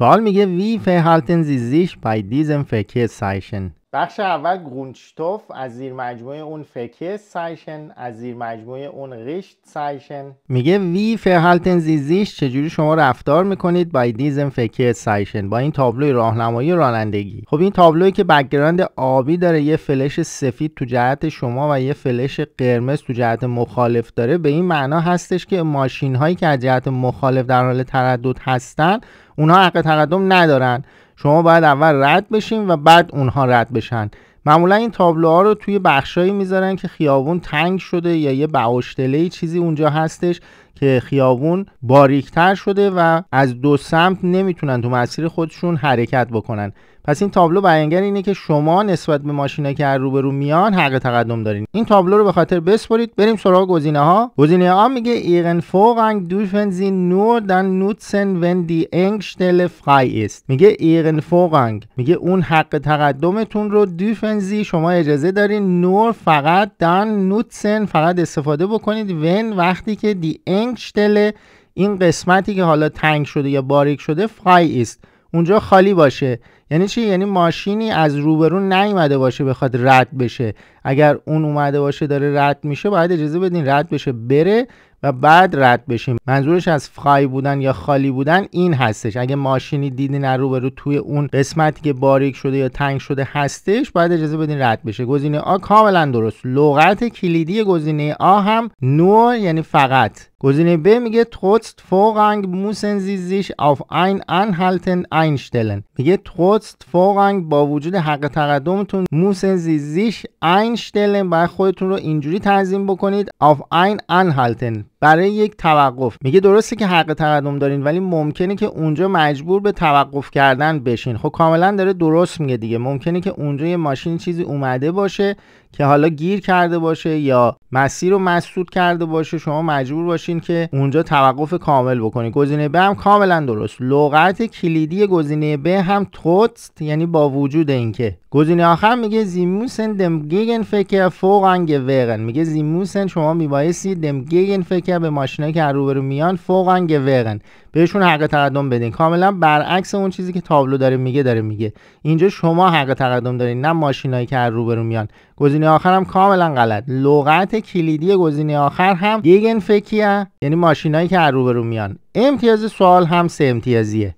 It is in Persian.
Vor allem, wie verhalten Sie sich bei diesem Verkehrszeichen? بخش اول گونشتوف از زیر مجموعه اون فکه سایشن از زیر مجموعه اون ریشت سایشن میگه وی فرهالتن زیزیش چجوری شما رفتار میکنید با دیزن فکه سایشن با این تابلوی راهنمایی رانندگی خب این تابلویی که بکگراند آبی داره یه فلش سفید تو جهت شما و یه فلش قرمز تو جهت مخالف داره به این معنا هستش که ماشین هایی که از جهت مخالف در حال تردد هستن اونها حق تقدم ندارن شما باید اول رد بشین و بعد اونها رد بشن معمولا این تابلوها رو توی بخشایی میذارن که خیابون تنگ شده یا یه بهاشتله چیزی اونجا هستش که خیابون باریکتر شده و از دو سمت نمیتونن تو مسیر خودشون حرکت بکنن پس این تابلو بیانگر اینه که شما نسبت به ماشینا که از روبرو میان حق تقدم دارین این تابلو رو به خاطر بسپرید بریم سراغ گزینه ها گزینه ها میگه ایرن فورنگ دوفن زی نور دن نوتسن ون دی انگشتل فرای است میگه ایرن فورنگ میگه اون حق تقدمتون رو دوفنزی شما اجازه دارین نور فقط دن نوتسن فقط استفاده بکنید ون وقتی که دی این قسمتی که حالا تنگ شده یا باریک شده فای است اونجا خالی باشه یعنی چی یعنی ماشینی از روبرو نیومده باشه بخواد رد بشه اگر اون اومده باشه داره رد میشه باید اجازه بدین رد بشه بره و بعد رد بشیم منظورش از فای بودن یا خالی بودن این هستش اگه ماشینی دیدین از روبرو توی اون قسمتی که باریک شده یا تنگ شده هستش باید اجازه بدین رد بشه گزینه آ کاملا درست لغت کلیدی گزینه آ هم نو یعنی فقط گزینه ب میگه توست فوقنگ موسن زیش auf ein anhalten einstellen لوتس فوقنگ با وجود حق تقدمتون موس زیزیش این شتلن باید خودتون رو اینجوری تنظیم بکنید آف این انهالتن برای یک توقف میگه درسته که حق تقدم دارین ولی ممکنه که اونجا مجبور به توقف کردن بشین خب کاملا داره درست میگه دیگه ممکنه که اونجا یه ماشین چیزی اومده باشه که حالا گیر کرده باشه یا مسیر رو مسدود کرده باشه شما مجبور باشین که اونجا توقف کامل بکنید گزینه ب هم کاملا درست لغت کلیدی گزینه ب هم توتست یعنی با وجود اینکه گزینه آخر میگه زیموسن دم فکر میگه زیموسن شما میبایستی دم فکر که به ماشینه که روبرو میان فوقن گورن بهشون حق تقدم بدین کاملا برعکس اون چیزی که تابلو داره میگه داره میگه اینجا شما حق تقدم دارین نه ماشینایی که ار روبرو میان گزینه آخر هم کاملا غلط لغت کلیدی گزینه آخر هم گیگن فکیه یعنی ماشینایی که ار روبرو میان امتیاز سوال هم سه امتیازیه